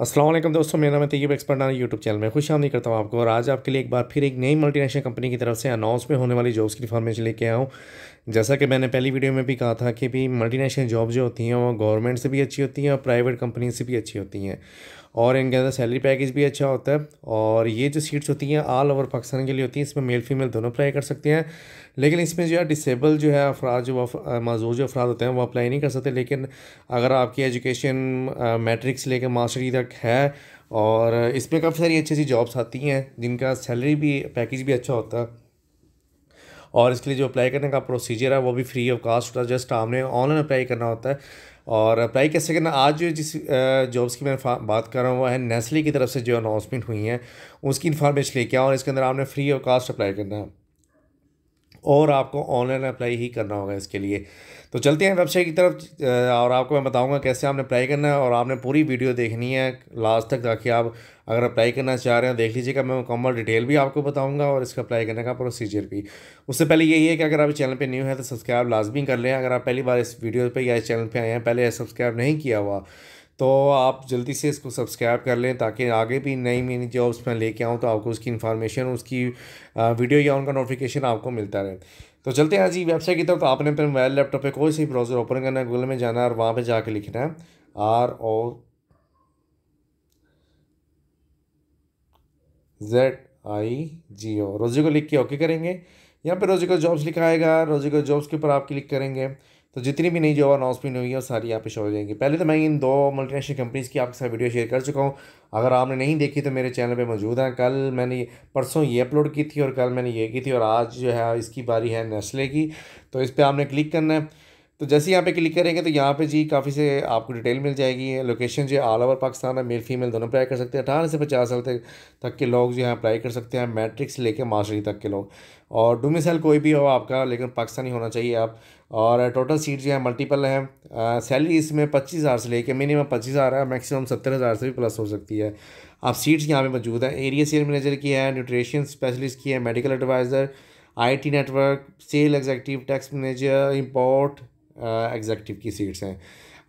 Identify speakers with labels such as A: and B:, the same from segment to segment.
A: असलम दोस्तों मेरा नाम तैयब एक्सपर्ट आना यूट्यूब चैनल में खुश आमदी करता हूँ आपको और आज आपके लिए एक बार फिर एक नई मल्टीनेशनल कंपनी की तरफ से अनाउंस में होने वाली जॉब्स की इन्फॉर्मेशन लेके आया हूँ जैसा कि मैंने पहली वीडियो में भी कहा था कि भी मल्टीनेशनल जॉब जो होती हैं वो गवर्नमेंट से भी अच्छी होती हैं और प्राइवेट कंपनी से भी अच्छी होती हैं और इनके अंदर सैलरी पैकेज भी अच्छा होता है और ये जो सीट्स होती हैं ऑल ओवर पाकिस्तान के लिए होती हैं इसमें मेल फीमेल दोनों अप्लाई कर सकते हैं लेकिन इसमें जो है डिसेबल जो है अफराज जो मजदूर जो अफराद होते हैं वो अप्लाई नहीं कर सकते लेकिन अगर आपकी एजुकेशन मैट्रिक्स लेकर मास्टरी तक है और इसमें काफ़ी सारी अच्छी अच्छी जॉब्स आती हैं जिनका सैलरी भी पैकेज भी अच्छा होता है और इसके लिए जो अप्लाई करने का प्रोसीजर है वो भी फ्री ऑफ कास्ट होता है जस्ट हमने ऑनलाइन अप्लाई करना होता है और अप्लाई कैसे करना आज जो जिस जॉब्स की मैं बात कर रहा हूँ वह है नेस्ले की तरफ से जो अनाउंसमेंट हुई है उसकी इन्फॉर्मेशन लेके आओ और इसके अंदर आपने फ्री ऑफ कास्ट अप्लाई करना है और आपको ऑनलाइन अप्लाई ही करना होगा इसके लिए तो चलते हैं वेबसाइट की तरफ और आपको मैं बताऊंगा कैसे आपने अप्लाई करना है और आपने पूरी वीडियो देखनी है लास्ट तक ताकि आप अगर अप्लाई करना चाह रहे हैं देख लीजिएगा मैं मुकम्मल डिटेल भी आपको बताऊंगा और इसका अप्लाई करने का प्रोसीजर भी उससे पहले यही है कि अगर आप चैनल पर न्यू है तो सब्सक्राइब लाजमी कर लें अगर आप पहली बार इस वीडियो पर या इस चैनल पर आए हैं पहले सब्सक्राइब नहीं किया हुआ तो आप जल्दी से इसको सब्सक्राइब कर लें ताकि आगे भी नई नई जॉब्स मैं लेके आऊँ तो आपको उसकी इन्फॉर्मेशन उसकी वीडियो या उनका नोटिफिकेशन आपको मिलता रहे तो चलते हैं जी वेबसाइट की तरफ तो आपने अपने मोबाइल लैपटॉप पे कोई सी ब्राउज़र ओपन करना है गूगल में जाना है और वहाँ पे जाके लिखना है आर ओ जेड आई जी ओ रोजी को लिख के ओके करेंगे यहाँ पे रोजी को जॉब्स लिखा आएगा रोजी को जॉब्स के ऊपर आप क्लिक करेंगे तो जितनी भी नई जॉब अनाउंसमेंट हुई है वो सारी यहाँ पे शो हो जाएंगी पहले तो मैं इन दो मल्टीनेशनल कंपनीज़ की आपके साथ वीडियो शेयर कर चुका हूँ अगर आपने नहीं देखी तो मेरे चैनल पे मौजूद हैं कल मैंने परसों ये अपलोड की थी और कल मैंने ये की थी और आज जो है इसकी बारी है नेस्ले की तो इस पर आपने क्लिक करना है तो जैसे यहाँ पे क्लिक करेंगे तो यहाँ पे जी काफ़ी से आपको डिटेल मिल जाएगी लोकेशन जो ऑल ओवर पाकिस्तान है मेल फीमेल दोनों अप्लाई कर सकते हैं अठारह से पचास साल तक तक के लोग जो है अप्लाई कर सकते हैं मैट्रिक्स लेके मास्टरी तक के लोग और डोमिसाइल कोई भी हो आपका लेकिन पाकिस्तानी होना चाहिए आप और टोटल सीट जो है मल्टीपल है सैलरी इसमें पच्चीस हज़ार से लेके मिनिमम पच्चीस हज़ार है मैक्सिमम सत्तर हज़ार से भी प्लस हो सकती है आप सीट्स यहाँ पर मौजूद हैं एरिया सेल मैनेजर की है न्यूट्रिशन स्पेशलिस्ट की है medical adviser IT network sale executive tax manager import executive की सीट्स हैं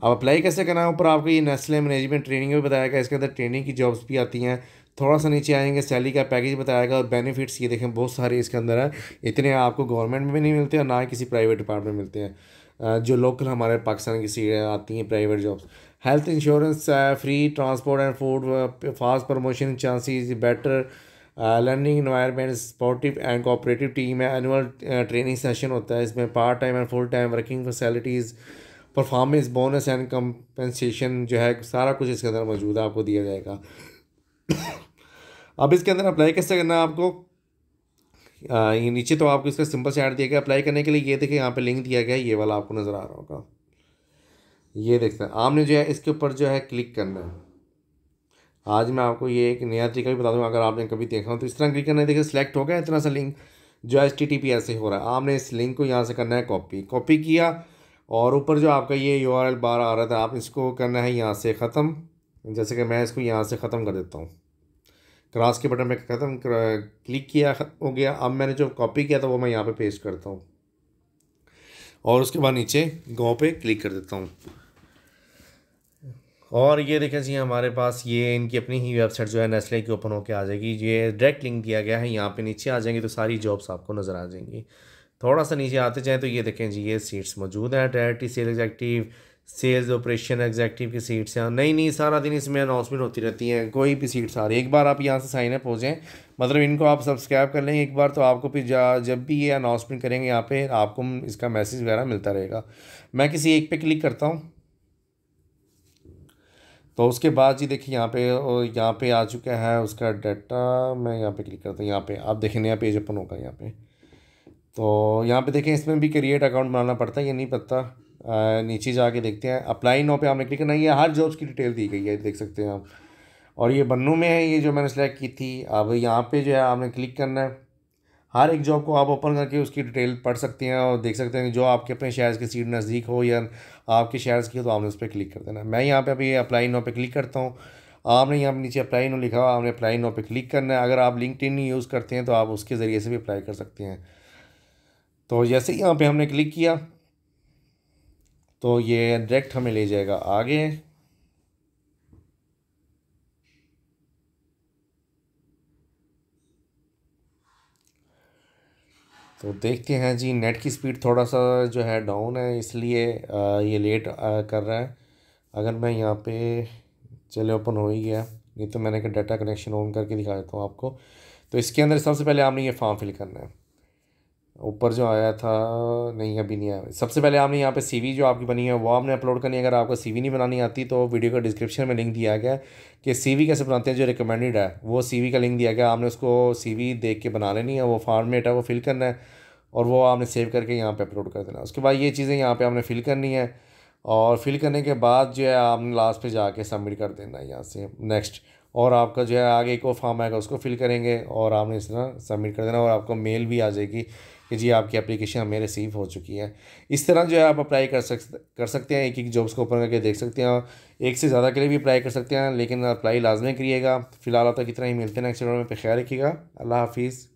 A: अब अप्लाई कैसे करना है ऊपर आपको ये नेस्ले मैनेजमेंट ट्रेनिंग भी बताया गया इसके अंदर ट्रेनिंग की जॉब्स भी आती हैं थोड़ा सा नीचे आएंगे सैलरी का पैकेज बताया गया और बेनिफिट्स ये देखें बहुत सारे इसके अंदर है इतने आपको गवर्नमेंट में भी नहीं मिलते और ना ही किसी प्राइवेट डिपार्टमेंट में मिलते हैं जो लोकल हमारे पाकिस्तान की सीट आती हैं private jobs health insurance free transport and food fast promotion chances better learning environment supportive and cooperative team है एनुअल ट्रेनिंग सेशन होता है इसमें part time and full time working facilities performance bonus and compensation जो है सारा कुछ इसके अंदर मौजूद है आपको दिया जाएगा अब इसके अंदर अप्लाई कैसे करना है आपको आ, uh, ये नीचे तो आपको इसका सिंपल से ऐड दिया गया अप्लाई करने के लिए ये देखिए यहाँ पे लिंक दिया गया ये वाला आपको नज़र आ रहा होगा ये देखते हैं आपने जो है इसके ऊपर जो है क्लिक करना है आज मैं आपको ये एक नया तरीका भी बता दूँगा अगर आपने कभी देखा हो तो इस तरह क्लिक करना है देखिए सिलेक्ट हो गया इतना सा लिंक जो एस टी टी पी ऐसे हो रहा है आपने इस लिंक को यहाँ से करना है कॉपी कॉपी किया और ऊपर जो आपका ये यू आर एल बार आ रहा था आप इसको करना है यहाँ से ख़त्म जैसे कि मैं इसको यहाँ से ख़त्म कर देता हूँ क्रॉस के बटन में ख़त्म क्लिक किया हो गया अब मैंने जो कॉपी किया था वो मैं यहाँ पे पेस्ट करता हूँ और उसके बाद नीचे गाँव पर क्लिक कर देता हूँ और ये देखें जी हमारे पास ये इनकी अपनी ही वेबसाइट जो है नेस्ले की ओपन होकर आ जाएगी ये डायरेक्ट लिंक दिया गया है यहाँ पे नीचे आ जाएंगे तो सारी जॉब्स आपको नज़र आ जाएंगी थोड़ा सा नीचे आते जाएँ तो ये देखें जी ये सीट्स मौजूद हैं directly sale executive sales operation executive की सीट्स हैं नहीं नहीं सारा दिन इसमें अनाउंसमेंट होती रहती है कोई भी सीट्स आ रही है एक बार आप यहाँ से साइन अप हो जाएँ मतलब इनको आप सब्सक्राइब कर लें एक बार तो आपको फिर जब भी ये अनाउंसमेंट करेंगे यहाँ पे आपको इसका मैसेज वगैरह मिलता रहेगा मैं किसी एक पे क्लिक करता हूँ तो उसके बाद जी देखिए यहाँ पे यहाँ पे आ चुका है उसका डाटा मैं यहाँ पे क्लिक करता हूँ यहाँ पे आप देखें नया पेज ओपन होगा यहाँ पे तो यहाँ पे देखें इसमें भी क्रिएट अकाउंट बनाना पड़ता है ये नहीं पता नीचे जाके देखते हैं अप्लाई नो पे आपने क्लिक करना ये हर जॉब्स की डिटेल दी गई है देख सकते हैं आप और ये बन्नू में है ये जो मैंने सेलेक्ट की थी अब यहाँ पर जो है आपने क्लिक करना है हर एक जॉब को आप ओपन करके उसकी डिटेल पढ़ सकते हैं और देख सकते हैं जो आपके अपने शेयर्स की सीट नज़दीक हो या आपके शेयर्स की हो तो आपने उस पर क्लिक कर देना मैं यहाँ पे अभी अप्लाई नो पे क्लिक करता हूँ आपने यहाँ पे नीचे अप्लाई नो लिखा हुआ आपने अप्लाई नो पे क्लिक करना है अगर आप लिंकड इन यूज़ करते हैं तो आप उसके ज़रिए से भी अप्लाई कर सकते हैं तो जैसे ही यहाँ पर हमने क्लिक किया तो ये डायरेक्ट हमें ले जाएगा आगे तो देखते हैं जी नेट की स्पीड थोड़ा सा जो है डाउन है इसलिए ये लेट कर रहा है अगर मैं यहाँ पे चले ओपन हो ही गया नहीं तो मैंने कहा डाटा कनेक्शन ऑन करके दिखा देता हूँ आपको तो इसके अंदर सबसे पहले आपने ये फॉर्म फिल करना है ऊपर जो आया था नहीं अभी नहीं आया सबसे पहले आपने यहाँ पे सीवी जो आपकी बनी है वो आपने अपलोड करनी है अगर आपको सीवी नहीं बनानी आती तो वीडियो का डिस्क्रिप्शन में लिंक दिया गया कि सीवी कैसे बनाते हैं जो रिकमेंडेड है वो सीवी का लिंक दिया गया आपने उसको सीवी देख के बना लेनी है वो फॉर्मेट है वो फिल करना है और वो आपने सेव करके यहाँ पर अपलोड कर देना उसके बाद ये चीज़ें यहाँ पर आपने फिल करनी है और फिल करने के बाद जो है आपने लास्ट पे जाके सबमिट कर देना है यहाँ से नेक्स्ट और आपका जो है आगे एक और फॉर्म आएगा उसको फिल करेंगे और आपने इस तरह सबमिट कर देना और आपको मेल भी आ जाएगी कि जी आपकी एप्लीकेशन हमें रिसीव हो चुकी है इस तरह जो है आप अप्लाई कर सक कर सकते हैं एक एक जॉब्स को ओपन करके देख सकते हैं एक से ज़्यादा के लिए भी अप्लाई कर सकते हैं लेकिन अप्लाई लाजमी करिएगा फिलहाल आप तक इतना ही मिलते हैं नेक्स्ट वीडियो में पे ख्याल रखिएगा अल्लाह हाफिज़